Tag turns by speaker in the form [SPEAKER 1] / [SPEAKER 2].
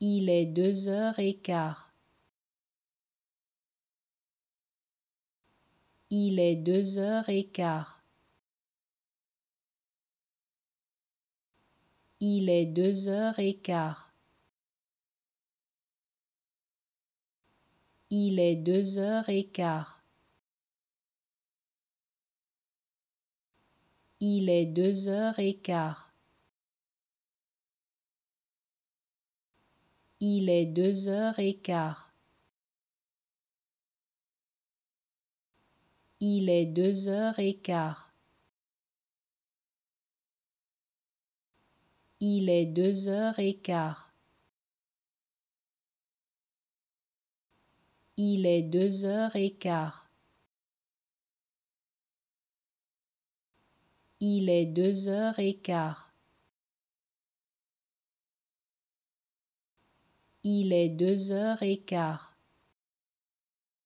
[SPEAKER 1] Il est deux heures et quart. Il est deux heures et quart. Il est deux heures et quart. Il est deux heures et quart. Il est deux heures et quart. Il est deux heures et quart. Il est deux heures et quart. Il est deux heures et quart. Il est deux heures et quart. Il est deux heures et quart. Il est deux heures et quart.